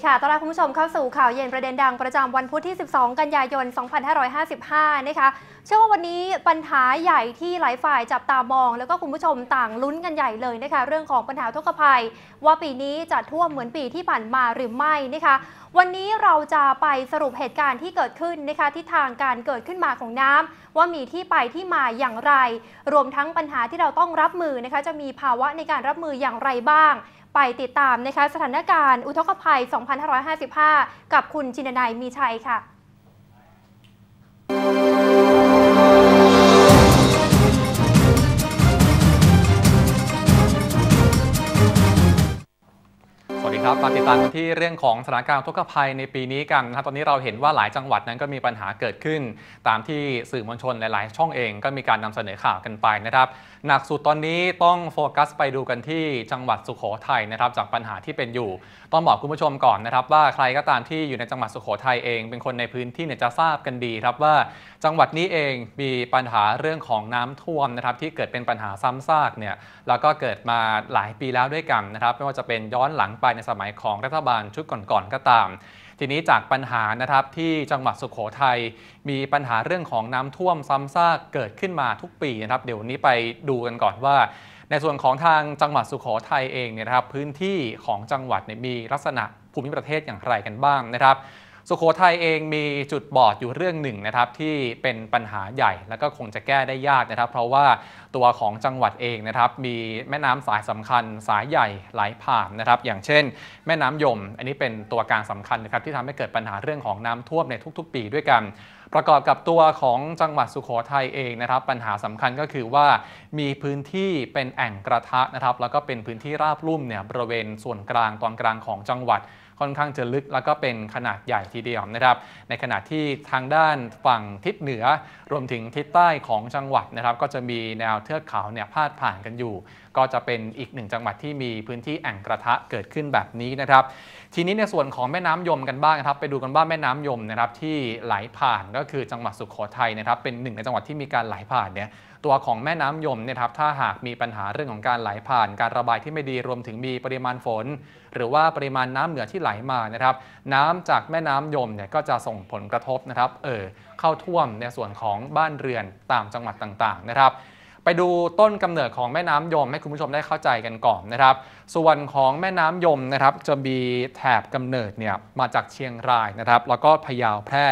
ีค่ะต้อนรับคุณผู้ชมเข้าสู่ข่าวเย็นประเด็นดังประจำวันพุธที่ 12 กันยายน 2555 นะคะ เชื่อว่าวันนี้ปัญหาใหญ่ที่หลายฝ่ายจับตามองแล้วก็คุณผู้ชมต่างลุ้นกันใหญ่เลยนะคะเรื่องของปัญหาทุกขภัย ว่าปีนี้จะท่วมเหมือนปีที่ผ่านมาหรือไม่นะคะวันนี้เราจะไปสรุปเหตุการณ์ที่เกิดขึ้นนะคะทิศทางการเกิดขึ้นมาของน้ำ ว่ามีที่ไปที่มาอย่างไร รวมทั้งปัญหาที่เราต้องรับมือนะคะจะมีภาวะในการรับมืออย่างไรบ้างไปติดตามนะคะสถานการณ์ อุทกภัย 2555 กับคุณจินนายมีชัยค่ะครับมาติดตามกันที่เรื่องของสถานการณ์ทุกขภัยในปีนี้กันนะครับ ตอนนี้เราเห็นว่าหลายจังหวัดนั้นก็มีปัญหาเกิดขึ้น ตามที่สื่อมวลชนหลายๆช่องเองก็มีการนำเสนอข่าวกันไปนะครับ หนักสุดตอนนี้ต้องโฟกัสไปดูกันที่จังหวัดสุขโขทัยนะครับ จากปัญหาที่เป็นอยู่ต้องบอกคุณผู้ชมก่อนนะครับว่าใครก็ตามที่อยู่ในจังหวัดสุโขทัยเอง เป็นคนในพื้นที่เนี่ยจะทราบกันดีครับว่าจังหวัดนี้เองมีปัญหาเรื่องของน้ำท่วมนะครับที่เกิดเป็นปัญหาซ้ำซากเนี่ยแล้วก็เกิดมาหลายปีแล้วด้วยกันนะครับไม่ว่าจะเป็นย้อนหลังไปในสมัยของรัฐบาลชุดก่อนๆก็ตาม ทีนี้จากปัญหานะครับที่จังหวัดสุขโขทัยมีปัญหาเรื่องของน้ำท่วมซ้ำซากเกิดขึ้นมาทุกปีนะครับเดี๋ยวนี้ไปดูกันก่อนว่าในส่วนของทางจังหวัดสุขโขทัยเองเนี่ยนะครับ พื้นที่ของจังหวัดเนี่ยมีลักษณะภูมิประเทศอย่างไรกันบ้างนะครับสุขโขทัยเองมีจุดบอดอยู่เรื่องหนึ่งนะครับที่เป็นปัญหาใหญ่และก็คงจะแก้ได้ยากนะครับ เพราะว่าตัวของจังหวัดเองนะครับมีแม่น้ำสายสำคัญ สายใหญ่ไหลผ่านนะครับอย่างเช่นแม่น้ำยมอันนี้เป็นตัวการสำคัญนะครับ ที่ทำให้เกิดปัญหาเรื่องของน้ำท่วมในทุกๆ ปีด้วยกัน ประกอบกับตัวของจังหวัดสุขโขทัยเองนะครับปัญหาสำคัญก็คือว่ามีพื้นที่เป็นแอ่งกระทะนะครับแล้วก็เป็นพื้นที่ราบลุ่มเนี่ยบริเวณส่วนกลางตอนกลางของจังหวัดค่อนข้างจะลึกแล้วก็เป็นขนาดใหญ่ทีเดียวนะครับ ในขณะที่ทางด้านฝั่งทิศเหนือ รวมถึงทิศใต้ของจังหวัดนะครับ ก็จะมีแนวเทือกเขาเนี่ยพาดผ่านกันอยู่ ก็จะเป็นอีกหนึ่งจังหวัดที่มีพื้นที่แอ่งกระทะเกิดขึ้นแบบนี้นะครับทีนี้ในส่วนของแม่น้ำยมกันบ้างครับไปดูกันบ้างแม่น้ำยมนะครับ ที่ไหลผ่านก็คือจังหวัดสุขโขทัยนะครับเป็นหนึ่งในจังหวัดที่มีการไหลผ่านเนี่ยตัวของแม่น้ำยมเนี่ยครับถ้าหากมีปัญหาเรื่องของการไหลผ่าน การระบายที่ไม่ดีรวมถึงมีปริมาณฝน หรือว่าปริมาณน้ำเหนือที่ไหลมานะครับ น้ำจากแม่น้ำยมเนี่ยก็จะส่งผลกระทบนะครับเออเข้าท่วมในส่วนของบ้านเรือนตามจังหวัดต่างๆนะครับ ไปดูต้นกำเนิดของแม่น้ำยม ให้คุณผู้ชมได้เข้าใจกันก่อนนะครับ ส่วนของแม่น้ำยมนะครับจะมีแถบกำเนิดเนี่ยมาจากเชียงรายนะครับ แล้วก็พยาวแพร่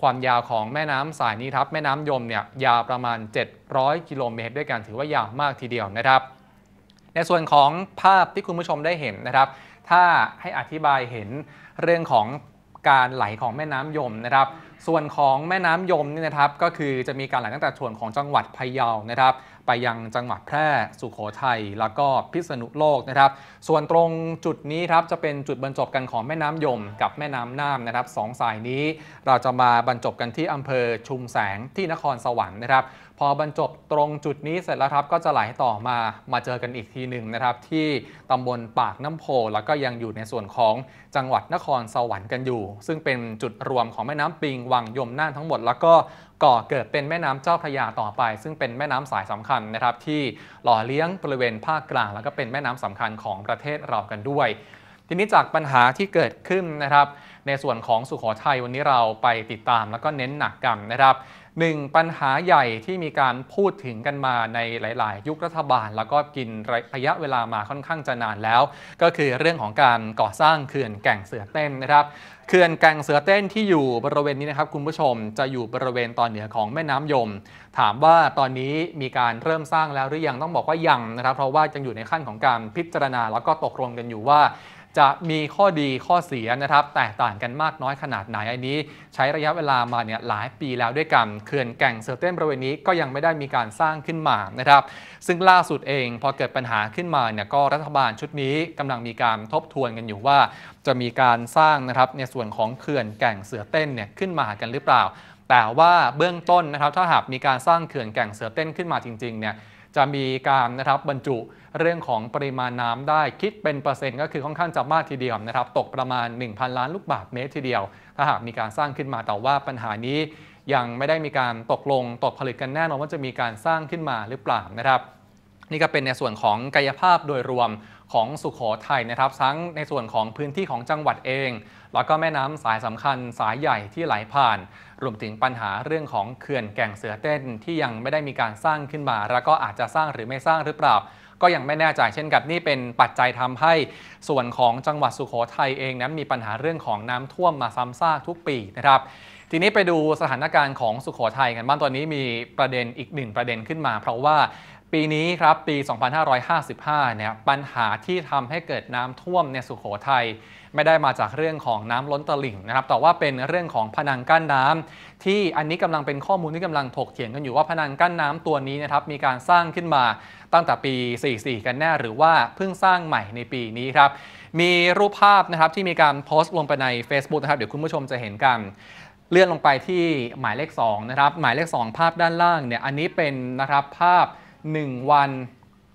ความยาวของแม่น้ำสายนี้ครับ แม่น้ำยมเนี่ยยาวประมาณ 700 กิโลเมตร ด้วยกันถือว่ายาวมากทีเดียวนะครับ ในส่วนของภาพที่คุณผู้ชมได้เห็นนะครับ ถ้าให้อธิบายเห็นเรื่องของการไหลของแม่น้ำยมนะครับส่วนของแม่น้ำยมนี่นะครับก็คือจะมีการไหลตั้งแต่ส่วนของจังหวัดพะเยานะครับ ไปยังจังหวัดแพร่สุโขทัยแล้วก็พิษณุโลกนะครับ ส่วนตรงจุดนี้ครับจะเป็นจุดบรรจบกันของแม่น้ำยมกับแม่น้ำน่านนะครับสองสายนี้เราจะมาบรรจบกันที่อำเภอชุมแสงที่นครสวรรค์นะครับพอบรรจบตรงจุดนี้เสร็จแล้วครับ ก็จะไหลต่อมามาเจอกันอีกทีหนึ่งนะครับ ที่ตำบลปากน้ำโพแล้วก็ยังอยู่ในส่วนของจังหวัดนครสวรรค์กันอยู่ ซึ่งเป็นจุดรวมของแม่น้ำปิงวังยมน่านทั้งหมด แล้วก็ก่อเกิดเป็นแม่น้ำเจ้าพระยาต่อไป ซึ่งเป็นแม่น้ำสายสำคัญนะครับ ที่หล่อเลี้ยงบริเวณภาคกลาง แล้วก็เป็นแม่น้ำสำคัญของประเทศเรากันด้วย ทีนี้จากปัญหาที่เกิดขึ้นนะครับ ในส่วนของสุขโขทัยวันนี้เราไปติดตาม แล้วก็เน้นหนักกันนะครับหนึ่งปัญหาใหญ่ที่มีการพูดถึงกันมาในหลาย ๆ ยุครัฐบาล แล้วก็กินระยะเวลามาค่อนข้างจะนานแล้ว ก็คือเรื่องของการก่อสร้างเขื่อนแก่งเสือเต้นนะครับเขื่อนแก่งเสือเต้นที่อยู่บริเวณนี้นะครับคุณผู้ชมจะอยู่บริเวณตอนเหนือของแม่น้ำยม ถามว่าตอนนี้มีการเริ่มสร้างแล้วหรือยังต้องบอกว่ายังนะครับ เพราะว่ายังอยู่ในขั้นของการพิจารณาแล้วก็ตกลงกันอยู่ว่าจะมีข้อดีข้อเสียนะครับ แตกต่างกันมากน้อยขนาดไหนอันนี้ ใช้ระยะเวลามาเนี่ยหลายปีแล้วด้วยกันเขื่อนแก่งเซอร์เต้นบริเวณนี้ก็ยังไม่ได้มีการสร้างขึ้นมานะครับซึ่งล่าสุดเองพอเกิดปัญหาขึ้นมาเนี่ยก็รัฐบาลชุดนี้กำลังมีการทบทวนกันอยู่ว่า จะมีการสร้างนะครับในส่วนของเขื่อนแก่งเสือเต้นเนี่ยขึ้นมากันหรือเปล่าแต่ว่าเบื้องต้นนะครับถ้าหากมีการสร้างเขื่อนแก่งเสือเต้นขึ้นมาจริงๆเนี่ยจะมีการนะครับบรรจุเรื่องของปริมาณน้ำได้คิดเป็นเปอร์เซ็นต์ก็คือค่อนข้างจะมากทีเดียวนะครับตกประมาณ 1,000 ล้านลูกบาศก์เมตรทีเดียวถ้าหากมีการสร้างขึ้นมา แต่ว่าปัญหานี้ยังไม่ได้มีการตกลงตกผลิตกันแน่นอนว่าจะมีการสร้างขึ้นมาหรือเปล่านะครับ นี่ก็เป็นในส่วนของกายภาพโดยรวมของ สุขโขทัยนะครับ ทั้งในส่วนของพื้นที่ของจังหวัดเอง แล้วก็แม่น้ำสายสำคัญสายใหญ่ที่ไหลผ่านรวมถึงปัญหาเรื่องของเขื่อนแก่งเสือเต้นที่ยังไม่ได้มีการสร้างขึ้นมา แล้วก็อาจจะสร้างหรือไม่สร้างหรือเปล่า ก็ยังไม่แน่ใจเช่นกันนี่เป็นปัจจัยทำให้ ส่วนของจังหวัดสุขโขทัยเองนั้นมีปัญหาเรื่องของน้ำท่วมมาซ้ำซากทุกปีนะครับ ทีนี้ไปดูสถานการณ์ของสุขโขทัยกันบ้างตอนนี้มีประเด็นอีกหนึ่งประเด็นขึ้นมา เพราะว่าปีนี้ครับปี 2555เนี่ยปัญหาที่ทำให้เกิดน้ำท่วมในสุขโขทัยไม่ได้มาจากเรื่องของน้ำล้นตลิ่งนะครับแต่ว่าเป็นเรื่องของพนังกั้นน้ำที่อันนี้กำลังเป็นข้อมูลที่กำลังถกเถียงกันอยู่ว่าพนังกั้นน้ำตัวนี้นะครับมีการสร้างขึ้นมาตั้งแต่ปี 44 กันแน่ หรือว่าเพิ่งสร้างใหม่ในปีนี้ครับมีรูปภาพนะครับที่มีการโพสต์ลงไปใน Facebook นะครับเดี๋ยวคุณผู้ชมจะเห็นกันเลื่อนลงไปที่หมายเลข2นะครับหมายเลข 2 ภาพด้านล่างเนี่ยอันนี้เป็นนะครับภาพ1 วัน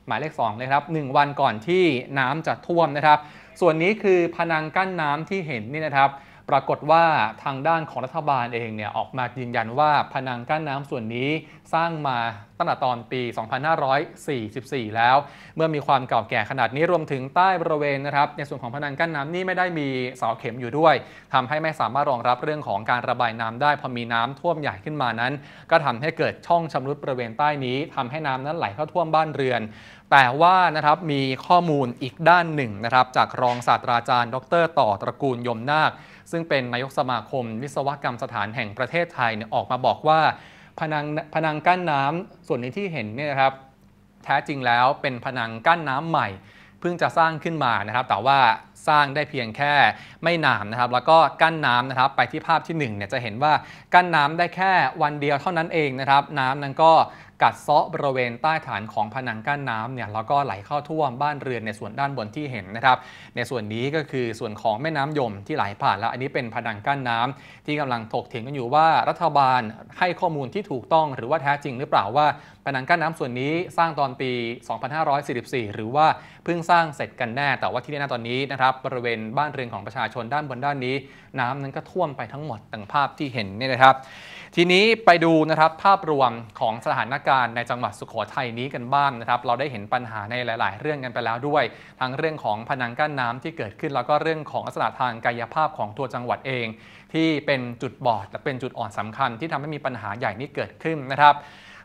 หมายเลข2เลยครับ 1 วันก่อนที่น้ำจะท่วมนะครับ ส่วนนี้คือพนังกั้นน้ำที่เห็นนี่นะครับปรากฏว่าทางด้านของรัฐบาลเองเนี่ยออกมายืนยันว่าพนังกั้นน้ำส่วนนี้ สร้างมาตั้งแต่ตอนปี 2544 แล้ว เมื่อมีความเก่าแก่ขนาดนี้ รวมถึงใต้บริเวณนะครับ ในส่วนของพนังกั้นน้ำนี่ไม่ได้มีเสาเข็มอยู่ด้วย ทำให้ไม่สามารถรองรับเรื่องของการระบายน้ำได้ พอมีน้ำท่วมใหญ่ขึ้นมานั้น ก็ทำให้เกิดช่องชำรุดบริเวณใต้นี้ทำให้น้ำนั้นไหลเข้าท่วมบ้านเรือน แต่ว่านะครับมีข้อมูลอีกด้านหนึ่งนะครับจากรองศาสตราจารย์ ดร ต่อตระกูลยมนาคซึ่งเป็นนายกสมาคม วิศวกรรมสถานแห่งประเทศไทยเนี่ยออกมาบอกว่าผนังผนังกั้นน้ำส่วนนี้ที่เห็นเนี่ยนะครับ แท้จริงแล้วเป็นผนังกั้นน้ำใหม่ เพิ่งจะสร้างขึ้นมานะครับ แต่ว่าสร้างได้เพียงแค่ไม่นานนะครับ แล้วก็กั้นน้ำนะครับไปที่ภาพที่1เนี่ยจะเห็นว่ากั้นน้ำได้แค่วันเดียวเท่านั้นเองนะครับ น้ำนั้นก็กัดเซาะบริเวณใต้ฐานของผนังกั้นน้ำเนี่ยแล้วก็ไหลเข้าท่วมบ้านเรือนในส่วนด้านบนที่เห็นนะครับ ในส่วนนี้ก็คือส่วนของแม่น้ำยมที่ไหลผ่านแล้วอันนี้เป็นผนังกั้นน้ำ ที่กำลังถกเถียงกันอยู่ว่า รัฐบาลให้ข้อมูลที่ถูกต้อง หรือว่าแท้จริงหรือเปล่าว่าผนังกั้นน้ำส่วนนี้สร้างตอนปี 2544 หรือว่า เพิ่งสร้างเสร็จกันแน่แต่ว่าที่แน่ตอนนี้นะครับ บริเวณบ้านเรือนของประชาชนด้านบนด้านนี้ น้ำนั้นก็ท่วมไปทั้งหมดต่างภาพที่เห็นนี่นะครับ ทีนี้ไปดูนะครับภาพรวมของสถานการณ์ในจังหวัดสุโขทัยนี้กันบ้างนนะครับ เราได้เห็นปัญหาในหลาย ๆ เรื่องกันไปแล้วด้วย ทั้งเรื่องของผนังกั้นน้ำที่เกิดขึ้น แล้วก็เรื่องของลักษณะทางกายภาพของตัวจังหวัดเอง ที่เป็นจุดบอดและเป็นจุดอ่อนสำคัญที่ทำให้มีปัญหาใหญ่นี้เกิดขึ้นนะครับ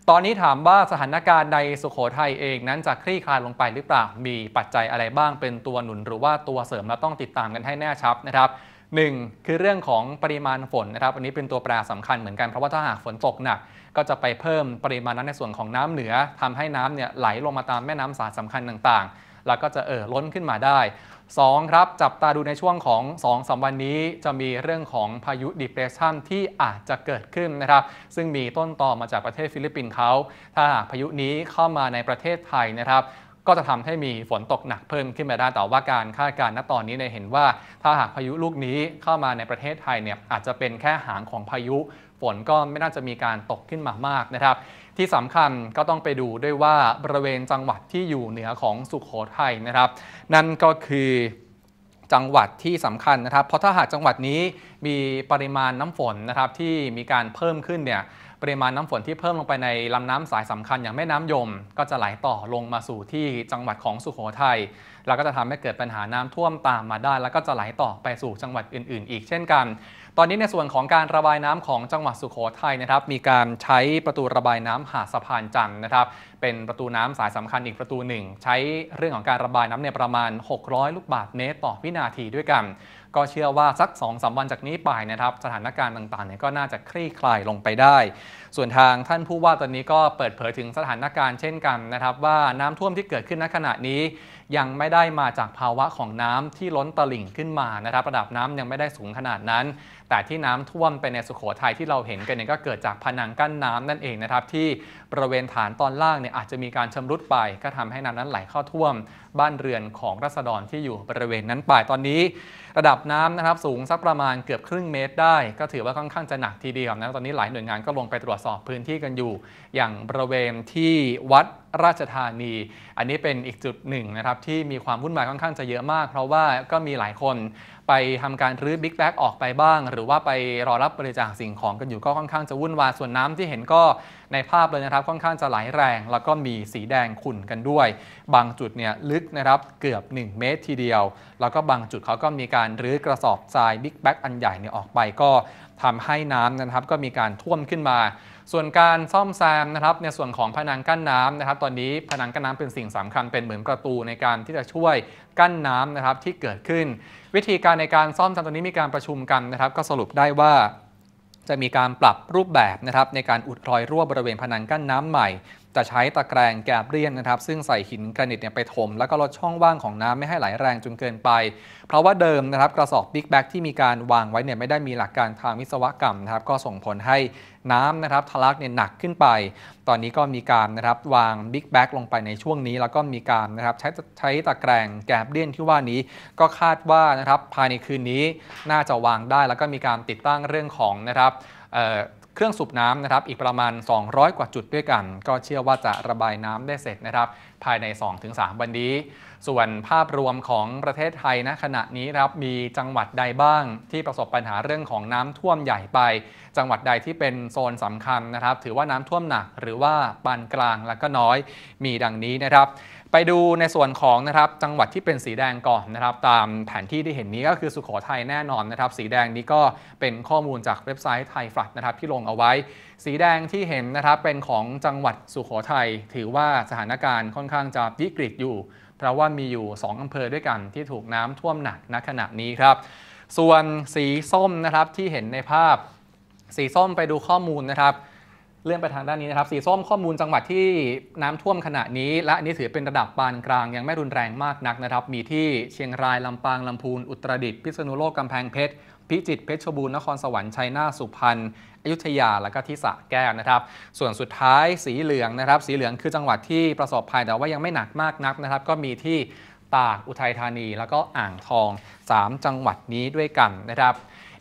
ตอนนี้ถามว่าสถานการณ์ในสุขโขทัยเองนั้นจะคลี่คลายลงไปหรือเปล่า มีปัจจัยอะไรบ้างเป็นตัวหนุน หรือว่าตัวเสริมเราต้องติดตามกันให้แน่ชัดนะครับหนึ่งคือเรื่องของปริมาณฝนนะครับ อันนี้เป็นตัวแปรสำคัญเหมือนกัน เพราะว่าถ้าหากฝนตกหนักก็จะไปเพิ่มปริมาณนั้นในส่วนของน้ำเหนือทำให้น้ำเนี่ยไหลลงมาตามแม่น้ำสายสำคัญต่างๆ แล้วก็จะเอ่อล้นขึ้นมาได้2ครับ จับตาดูในช่วงของ 2สวันนี้จะมีเรื่องของพายุดิเพรสชันที่อาจจะเกิดขึ้นนะครับ ซึ่งมีต้นต่อมาจากประเทศฟิลิปปินส์เขา ถ้าหากพายุนี้เข้ามาในประเทศไทยนะครับ ก็จะทำให้มีฝนตกหนักเพิ่มขึ้นมาได้แต่ว่าการคาดการณ์ณตอนนี้เนี่ยเห็นว่า ถ้าหากพายุลูกนี้เข้ามาในประเทศไทยเนี่ย อาจจะเป็นแค่หางของพายุ ฝนก็ไม่น่าจะมีการตกขึ้นมามากนะครับที่สำคัญก็ต้องไปดูด้วยว่าบริเวณจังหวัดที่อยู่เหนือของสุขโขทัยนะครับ นั่นก็คือจังหวัดที่สำคัญนะครับ เพราะถ้าหากจังหวัดนี้มีปริมาณน้ำฝนนะครับที่มีการเพิ่มขึ้นเนี่ยปริมาณน้ำฝนที่เพิ่มลงไปในลำน้ำสายสำคัญอย่างแม่น้ำยม ก็จะไหลต่อลงมาสู่ที่จังหวัดของสุโขทยัยแล้วก็จะทำให้เกิดปัญหาน้ำท่วมตามมาได้แล้วก็จะไหลต่อไปสู่จังหวัดอื่น ๆอีกเช่นกันตอนนี้ในส่วนของการระบายน้ำของจังหวัดสุโขทัยนะครับ มีการใช้ประตูระบายน้ำหาดสะพานจันทร์นะครับ เป็นประตูน้ำสายสำคัญอีกประตูหนึ่ง ใช้เรื่องของการระบายน้ำเนี่ยประมาณ 600 ลูกบาทเมตรต่อวินาทีด้วยกันก็เชื่อว่าสัก2อสวันจากนี้ไปนะครับ สถานการณ์ต่างๆเนี่ยก็น่าจะคลี่คลายลงไปได้ ส่วนทางท่านผู้ว่าตอนนี้ก็เปิดเผยถึงสถานการณ์เช่นกันนะครับ ว่าน้ำท่วมที่เกิดขึ้นณขณะนี้ ยังไม่ได้มาจากภาวะของน้ำที่ล้นตลิ่งขึ้นมานะครับ ระดับน้ำยังไม่ได้สูงขนาดนั้น แต่ที่น้ำท่วมไปในสุขโขทัยที่เราเห็นกันเนี่ยก็เกิดจากผนังกั้นน้ำนั่นเองนะครับ ที่บริเวณฐานตอนล่างเนี่ยอาจจะมีการชำรุดไป ก็ทำให้น้ำนั้นไหลเข้าท่วมบ้านเรือนของรัษฎรที่อยู่บริเวณนั้นไปตอนนี้ระดับน้ำนะครับสูงสักประมาณเกือบครึ่งเมตรได้ ก็ถือว่าค่อนข้างจะหนักทีเดียวนะตอนนี้หลายหน่วยงานก็ลงไปตรวจสอบพื้นที่กันอยู่อย่างบริเวณที่วัดราชธานี อันนี้เป็นอีกจุดหนึ่งนะครับ ที่มีความวุ่นวายค่อนข้างจะเยอะมาก เพราะว่าก็มีหลายคนไปทำการรื้อบิ๊กแบ็กออกไปบ้าง หรือว่าไปรอรับบริจาคสิ่งของกันอยู่ก็ค่อนข้างจะวุ่นวายส่วนน้ำที่เห็นก็ในภาพเลยนะครับค่อนข้างจะไหลแรง แล้วก็มีสีแดงขุ่นกันด้วย บางจุดเนี่ยลึกนะครับเกือบ 1 เมตรทีเดียว แล้วก็บางจุดเขาก็มีการรื้อกระสอบทรายบิ๊กแบ็กอันใหญ่เนี่ยออกไปก็ทำให้น้ำนะครับก็มีการท่วมขึ้นมา ส่วนการซ่อมแซมนะครับในส่วนของผนังกั้นน้ำนะครับตอนนี้ผนังกั้นน้ำเป็นสิ่งสำคัญเป็นเหมือนประตูในการที่จะช่วยกั้นน้ำนะครับที่เกิดขึ้น วิธีการในการซ่อมแซมตอนนี้มีการประชุมกันนะครับ ก็สรุปได้ว่าจะมีการปรับรูปแบบนะครับในการอุดรอยรั่วบริเวณผนังกั้นน้ำใหม่จะใช้ตะแกรงแกบเรียนนะครับ ซึ่งใส่หินกรานิตเนี่ยไปถม แล้วก็ลดช่องว่างของน้ำไม่ให้ไหลแรงจนเกินไป เพราะว่าเดิมนะครับกระสอบบิ๊กแบ็กที่มีการวางไว้เนี่ยไม่ได้มีหลักการทางวิศวกรรมนะครับ ก็ส่งผลให้น้ำนะครับทะลักเนี่ยหนักขึ้นไป ตอนนี้ก็มีการนะครับวางบิ๊กแบ็กลงไปในช่วงนี้แล้วก็มีการนะครับใช้ใช้ตะแกรงแกบเรียนที่ว่านี้ก็คาดว่านะครับภายในคืนนี้น่าจะวางได้แล้วก็มีการติดตั้งเรื่องของนะครับครื่องสูบน้ำนะครับอีกประมาณ 200 กว่าจุดด้วยกัน ก็เชื่อว่าจะระบายน้ำได้เสร็จนะครับภายใน 2-3 วันนี้ ส่วนภาพรวมของประเทศไทยณขณะนี้ครับมีจังหวัดใดบ้างที่ประสบปัญหาเรื่องของน้ำท่วมใหญ่ไป จังหวัดใดที่เป็นโซนสำคัญนะครับ ถือว่าน้ำท่วมหนักหรือว่าปานกลางและก็น้อยมีดังนี้นะครับ ไปดูในส่วนของนะครับจังหวัดที่เป็นสีแดงก่อนนะครับ ตามแผนที่ที่เห็นนี้ก็คือสุขโขทัยแน่นอนนะครับ สีแดงนี้ก็เป็นข้อมูลจากเว็บไซต์ไทยฟลัดนะครับที่ลงเอาไว้สีแดงที่เห็นนะครับเป็นของจังหวัดสุโขทัยถือว่าสถานการณ์ค่อนข้างจะวิกฤตอยู่ เพราะว่ามีอยู่ 2 อำเภอด้วยกัน ที่ถูกน้ำท่วมหนักณขณะนี้ครับ ส่วนสีส้มนะครับที่เห็นในภาพ สีส้มไปดูข้อมูลนะครับเลื่อนไปทางด้านนี้นะครับ สีส้มข้อมูลจังหวัดที่น้ำท่วมขณะนี้ และอันนี้ถือเป็นระดับปานกลางยังไม่รุนแรงมากนักนะครับ มีที่เชียงรายลำปางลำพูนอุตรดิตถ์พิษณุโลกกำาแพงเพชร พิจิตรเพชรบูรณ์นครสวรรค์ชัยนาทสุพรรณอยุธยาและก็ที่สระแก้วนะครับ ส่วนสุดท้ายสีเหลืองนะครับ สีเหลืองคือจังหวัดที่ประสบภัยแต่ว่ายังไม่หนักมากนักนะครับ ก็มีที่ตากอุทัยธานีแล้วก็อ่างทอง 3 จังหวัดนี้ด้วยกันนะครับ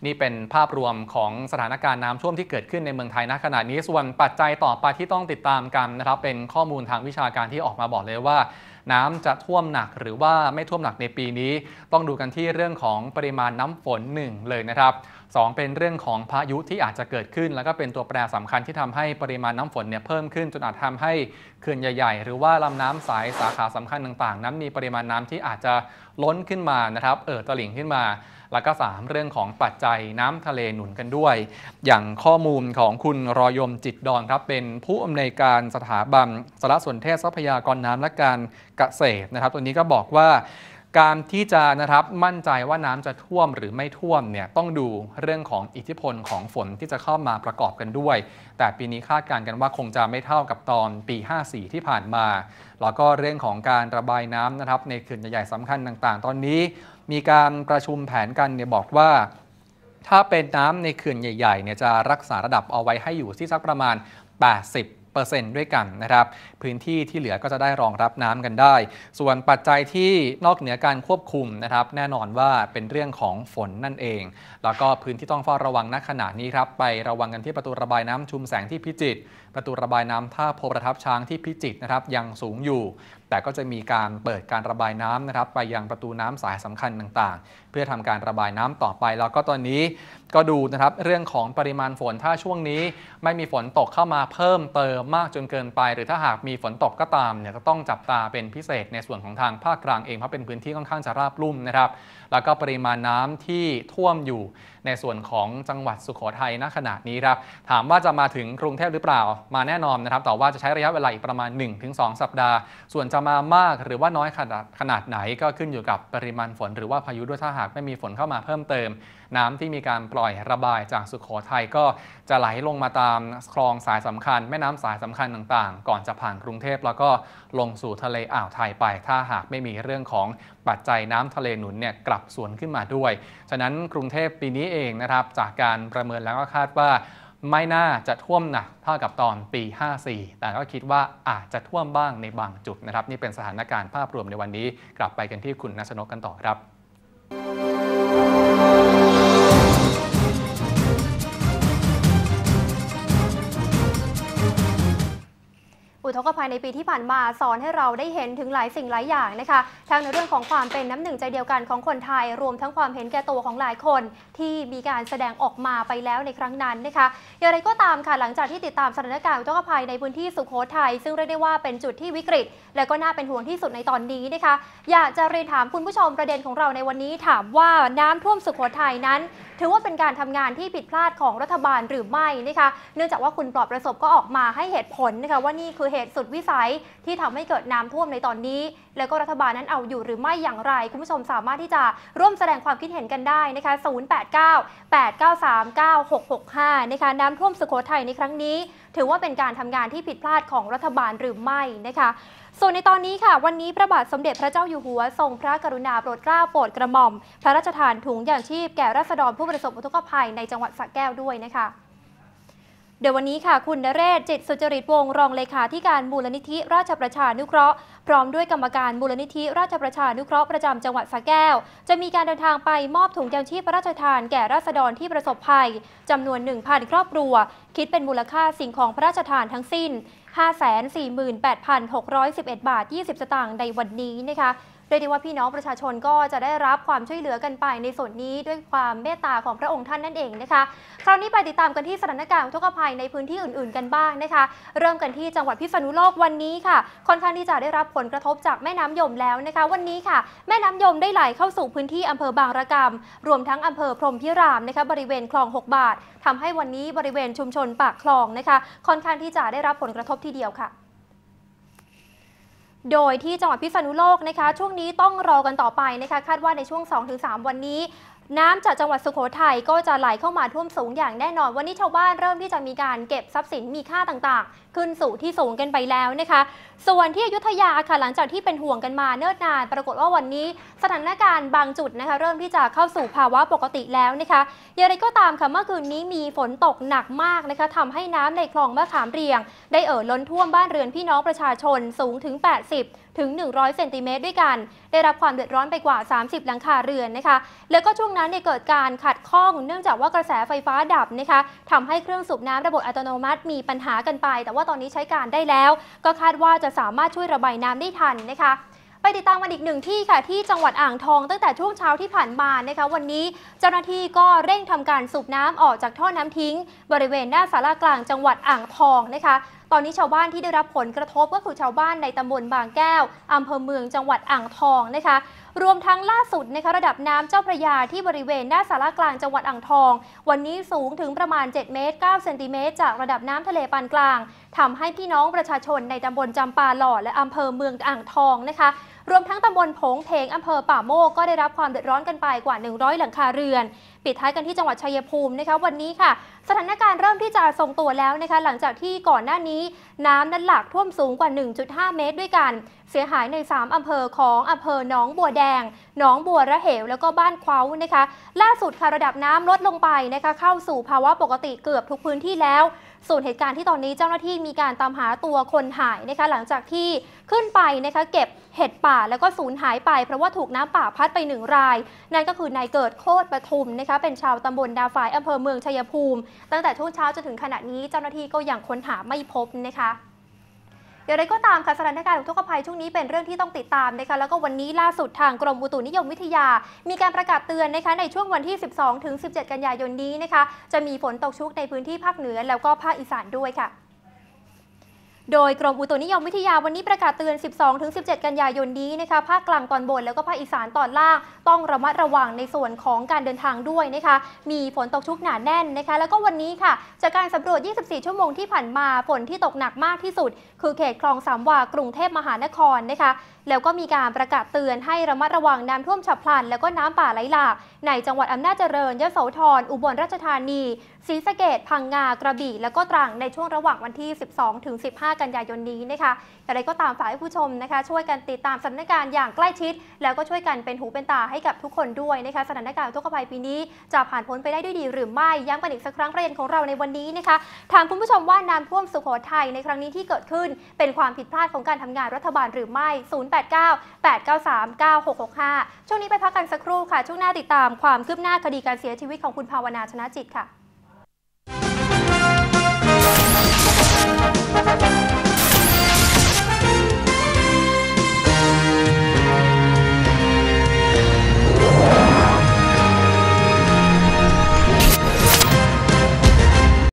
นี่เป็นภาพรวมของสถานการณ์น้ำท่วมที่เกิดขึ้นในเมืองไทยณขณะนี้ ส่วนปัจจัยต่อไปที่ต้องติดตามกันนะครับ เป็นข้อมูลทางวิชาการที่ออกมาบอกเลยว่า น้ำจะท่วมหนักหรือว่าไม่ท่วมหนักในปีนี้ ต้องดูกันที่เรื่องของปริมาณน้ำฝน1เลยนะครับ 2 เป็นเรื่องของพายุที่อาจจะเกิดขึ้น แล้วก็เป็นตัวแปรสำคัญที่ทำให้ปริมาณน้ำฝนเนี่ยเพิ่มขึ้นจนอาจทำให้เขื่อนใหญ่ๆ หรือว่าลำน้ำสายสาขาสำคัญต่าง ๆนั้นมีปริมาณน้ำที่อาจจะล้นขึ้นมานะครับ เอ่อตลิ่งขึ้นมาแล้วก็ 3 เรื่องของปัจจัยน้ำทะเลหนุนกันด้วย อย่างข้อมูลของคุณรอยมจิตดอนครับ เป็นผู้อำนวยการสถาบัน สารสนเทศทรัพยากรน้ำและการเกษตรนะครับ ตัวนี้ก็บอกว่าการที่จะนะครับมั่นใจว่าน้ำจะท่วมหรือไม่ท่วมเนี่ยต้องดูเรื่องของอิทธิพลของฝนที่จะเข้ามาประกอบกันด้วย แต่ปีนี้คาดการณ์กันว่าคงจะไม่เท่ากับตอนปี 54 ที่ผ่านมา แล้วก็เรื่องของการระบายน้ำนะครับ ในเขื่อนใหญ่ๆสำคัญต่างๆ ตอนนี้มีการประชุมแผนกันเนี่ยบอกว่า ถ้าเป็นน้ำในเขื่อนใหญ่ๆเนี่ยจะรักษาระดับเอาไว้ให้อยู่ที่สักประมาณ 80 ด้วยกันนะครับ พื้นที่ที่เหลือก็จะได้รองรับน้ำกันได้ ส่วนปัจจัยที่นอกเหนือการควบคุมนะครับ แน่นอนว่าเป็นเรื่องของฝนนั่นเองแล้วก็พื้นที่ต้องเฝ้าระวังณขณะนี้ครับไประวังกันที่ประตูระบายน้ำชุมแสงที่พิจิตรประตูระบายน้ำท่าโพประทับช้างที่พิจิตรนะครับ ยังสูงอยู่ แต่ก็จะมีการเปิดการระบายน้ำนะครับ ไปยังประตูน้ำสายสำคัญต่างๆ เพื่อทำการระบายน้ำต่อไป แล้วก็ตอนนี้ก็ดูนะครับ เรื่องของปริมาณฝนถ้าช่วงนี้ ไม่มีฝนตกเข้ามาเพิ่มเติมมากจนเกินไป หรือถ้าหากมีฝนตกก็ตามเนี่ยจะต้องจับตาเป็นพิเศษในส่วนของทางภาคกลางเองเพราะเป็นพื้นที่ค่อนข้างจะราบลุ่มนะครับ แล้วก็ปริมาณน้ำที่ท่วมอยู่ในส่วนของจังหวัดสุขโขทัยณขณะนี้ครับ ถามว่าจะมาถึงกรุงเทพหรือเปล่ามาแน่นอนนะครับแต่ว่าจะใช้ระยะเวลาอีกประมาณ 1-2 สัปดาห์ ส่วนจะมามากหรือว่าน้อยขนาดขนาดไหนก็ขึ้นอยู่กับปริมาณฝน หรือว่าพายุด้วยถ้าหากไม่มีฝนเข้ามาเพิ่มเติมน้ำที่มีการปล่อยระบายจากสุขโขทัยก็จะไหลลงมาตามคลองสายสำคัญ แม่น้ำสายสำคัญต่างๆก่อนจะผ่านกรุงเทพแล้วก็ลงสู่ทะเลอ่าวไทยไป ถ้าหากไม่มีเรื่องของปัจจัยน้ำทะเลหนุนเนี่ยกลับสวนขึ้นมาด้วย ฉะนั้นกรุงเทพปีนี้เองนะครับ จากการประเมินแล้วก็คาดว่า ไม่น่าจะท่วมหนักเท่ากับตอนปี 54 แต่ก็คิดว่าอาจจะท่วมบ้างในบางจุดนะครับ นี่เป็นสถานการณ์ภาพรวมในวันนี้ กลับไปกันที่คุณนัชนกกันต่อครับุทกภัยในปีที่ผ่านมาสอนให้เราได้เห็นถึงหลายสิ่งหลายอย่างนะคะ ทั้งในเรื่องของความเป็นน้ำหนึ่งใจเดียวกันของคนไทย รวมทั้งความเห็นแก่ตัวของหลายคน ที่มีการแสดงออกมาไปแล้วในครั้งนั้นนะคะ อย่างไรก็ตามค่ะ หลังจากที่ติดตามสถานการณ์อุทกภัยในพื้นที่สุขโขทัย ซึ่งเรียกได้ว่าเป็นจุดที่วิกฤต และก็น่าเป็นห่วงที่สุดในตอนนี้นะคะ อยากจะเรียนถามคุณผู้ชมประเด็นของเราในวันนี้ถามว่าน้ำท่วมสุขโขทัยนั้นถือว่าเป็นการทำงานที่ผิดพลาดของรัฐบาลหรือไม่นะคะ เนื่องจากว่าคุณปลอบประสบก็ออกมาให้เหตุผลนะคะว่านี่คือเหตุสุดวิสัยที่ทำให้เกิดน้ำท่วมในตอนนี้ แล้วก็รัฐบาลนั้นเอาอยู่หรือไม่อย่างไร คุณผู้ชมสามารถที่จะร่วมแสดงความคิดเห็นกันได้นะคะ 089 893 9665นะคะน้ำท่วมสุโขทัยในครั้งนี้ ถือว่าเป็นการทำงานที่ผิดพลาดของรัฐบาลหรือไม่นะคะ ส่วนในตอนนี้ค่ะ วันนี้พระบาทสมเด็จพระเจ้าอยู่หัวทรงพระกรุณาโปรดเกล้าโปรดกระหม่อม พระราชทานถุงยางชีพแก่ราษฎรผู้ประสบอุทกภัยในจังหวัดสระแก้วด้วยนะคะเดยววันนี้ค่ะ คุณนเรศจิตสุจริตวงรองเลขาธิการมูลนิธิราชประชานุเคราะห์พร้อมด้วยกรรมการมูลนิธิราชประชานุเคราะห์ประจำจังหวัดสระแก้ว จะมีการเดินทางไปมอบถุงยางชีพพระราชทานแก่ราษฎรที่ประสบภัยจำนวน 1,000 ครอบครัว คิดเป็นมูลค่าสิ่งของพระราชทานทั้งสิ้น548,611 บาท20 สตางค์ในวันนี้นะคะโดยที่ว่าพี่น้องประชาชนก็จะได้รับความช่วยเหลือกันไปในส่วนนี้ด้วยความเมตตาของพระองค์ท่านนั่นเองนะคะ คราวนี้ไปติดตามกันที่สถานการณ์ทุกภัยในพื้นที่อื่น ๆ กันบ้างนะคะ เริ่มกันที่จังหวัดพิษณุโลกวันนี้ค่ะ ค่อนข้างที่จะได้รับผลกระทบจากแม่น้ำยมแล้วนะคะ วันนี้ค่ะแม่น้ำยมได้ไหลเข้าสู่พื้นที่อำเภอบางระกำรวมทั้งอำเภอพรมพิรามนะคะบริเวณคลอง 6 บาท ทำให้วันนี้บริเวณชุมชนปากคลองนะคะ ค่อนข้างที่จะได้รับผลกระทบทีเดียวค่ะโดยที่จังหวัดพิษณุโลกนะคะ ช่วงนี้ต้องรอกันต่อไปนะคะคาดว่าในช่วง 2-3 วันนี้น้ำจากจังหวัดสุโขทัยก็จะไหลเข้ามาท่วมสูงอย่างแน่นอน วันนี้ชาวบ้านเริ่มที่จะมีการเก็บทรัพย์สินมีค่าต่างๆ ขึ้นสู่ที่สูงกันไปแล้วนะคะ ส่วนที่อยุธยาค่ะหลังจากที่เป็นห่วงกันมาเนิ่นนานปรากฏว่าวันนี้สถานการณ์บางจุดนะคะเริ่มที่จะเข้าสู่ภาวะปกติแล้วนะคะอย่างไรก็ตามค่ะเมื่อคืนนี้มีฝนตกหนักมากนะคะทำให้น้ำในคลองมะขามเรียง ได้เอ่อล้นท่วมบ้านเรือนพี่น้องประชาชนสูงถึง 80ถึง 100เซนติเมตรด้วยกัน ได้รับความเดือดร้อนไปกว่า 30หลังคาเรือนนะคะ แล้วก็ช่วงนั้นเนี่ยเกิดการขัดข้องเนื่องจากว่ากระแสไฟฟ้าดับนะคะทำให้เครื่องสูบน้ำระบบอัตโนมัติมีปัญหากันไป แต่ว่าตอนนี้ใช้การได้แล้ว ก็คาดว่าจะสามารถช่วยระบายน้ำได้ทันนะคะไปติดตามกันอีกหนึ่งที่ค่ะที่จังหวัดอ่างทองตั้งแต่ช่วงเช้าที่ผ่านมานะคะ วันนี้เจ้าหน้าที่ก็เร่งทำการสูบน้ำออกจากท่อน้ำทิ้ง บริเวณหน้าสารากลางจังหวัดอ่างทองนะคะ ตอนนี้ชาวบ้านที่ได้รับผลกระทบก็คือชาวบ้านในตำบลบางแก้ว อำเภอเมืองจังหวัดอ่างทองนะคะรวมทั้งล่าสุดนะคะระดับน้ำเจ้าพระยาที่บริเวณ หน้าสารกลางจังหวัดอ่างทอง วันนี้สูงถึงประมาณ7เมตร9เซนติเมตรจากระดับน้ำทะเลปานกลางทำให้พี่น้องประชาชนในตำบลจำปาหล่อและอำเภอเมืองอ่างทองนะคะรวมทั้งตำบลผงเพงอำเภอป่าโมกก็ได้รับความเดือดร้อนกันไปกว่า 100 หลังคาเรือนิดท้ายกันที่จังหวัดชัยภูมินะคะวันนี้ค่ะ สถานการณ์เริ่มที่จะทรงตัวแล้วนะคะ หลังจากที่ก่อนหน้านี้น้ำนั้นหลากท่วมสูงกว่า 1.5 เมตร ด้วยกัน เสียหายใน 3อำเภอของอำเภอหนองบัวแดงหนองบัวระเหว แล้วก็บ้านคว้านะคะ ล่าสุดค่ะระดับน้ำลดลงไปนะคะเข้าสู่ภาวะปกติเกือบทุกพื้นที่แล้วส่วนเหตุการณ์ที่ตอนนี้เจ้าหน้าที่มีการตามหาตัวคนหายนะคะ หลังจากที่ขึ้นไปนะคะ เก็บเห็ดป่าแล้วก็สูญหายไปเพราะว่าถูกน้ำป่าพัดไปหนึ่งรายนั่นก็คือนายเกิดโคตรปทุมนะคะเป็นชาวตำบลดาฝายอำเภอเมืองชัยภูมิ ตั้งแต่ช่วงเช้าจนถึงขณะนี้ เจ้าหน้าที่ก็ยังค้นหาไม่พบนะคะอย่างไรก็ตามค่ะสถานการณ์อุทกภัยช่วงนี้ เป็นเรื่องที่ต้องติดตามนะคะแล้วก็วันนี้ล่าสุดทางกรมอุตุนิยมวิทยา มีการประกาศเตือนนะคะในช่วงวันที่ 12 ถึง 17 กันยายนนี้นะคะจะมีฝนตกชุกในพื้นที่ภาคเหนือแล้วก็ภาคอีสานด้วยค่ะโดยกรมอุตุนิยมวิทยาวันนี้ประกาศเตือน 12-17 กันยายนนี้นะคะภาคกลางตอนบนแล้วก็ภาคอีสานตอนล่าง ต้องระมัดระวังในส่วนของการเดินทางด้วยนะคะ มีฝนตกชุกหนาแน่นนะคะ แล้วก็วันนี้ค่ะจากการสำรวจ 24 ชั่วโมงที่ผ่านมา ฝนที่ตกหนักมากที่สุด คือเขตคลองสามวากรุงเทพมหานครนะคะแล้วก็มีการประกาศเตือนให้ระมัดระวังน้ำท่วมฉับพลัน แล้วก็น้ำป่าไหลหลาก ในจังหวัดอำนาจเจริญยโสธรอุบลราชธานีศรีสะเกดพังงา กระบี่ แล้วก็ตรังในช่วงระหว่างวันที่ 12 ถึง 15 กันยายนนี้นะคะอย่างไรก็ตามฝากให้ผู้ชมนะคะช่วยกันติดตามสถานการณ์อย่างใกล้ชิด แล้วก็ช่วยกันเป็นหูเป็นตาให้กับทุกคนด้วยนะคะสถานการณ์ทุกภัยปีนี้ จะผ่านพ้นไปได้ด้วยดีหรือไม่ย้ำกันอีกสักครั้งประเด็นของเราในวันนี้นะคะถามคุณผู้ชมว่าน้ำท่วมสุโขทัยในครั้งนี้ที่เกิดขึ้น เป็นความผิดพลาดของการทำงานรัฐบาล หรือไม่0 8 0898939665ช่วงนี้ไปพักกันสักครู่ค่ะ ช่วงหน้าติดตามความคืบหน้าคดีการเสียชีวิตของคุณภาวนาชนะจิตค่ะ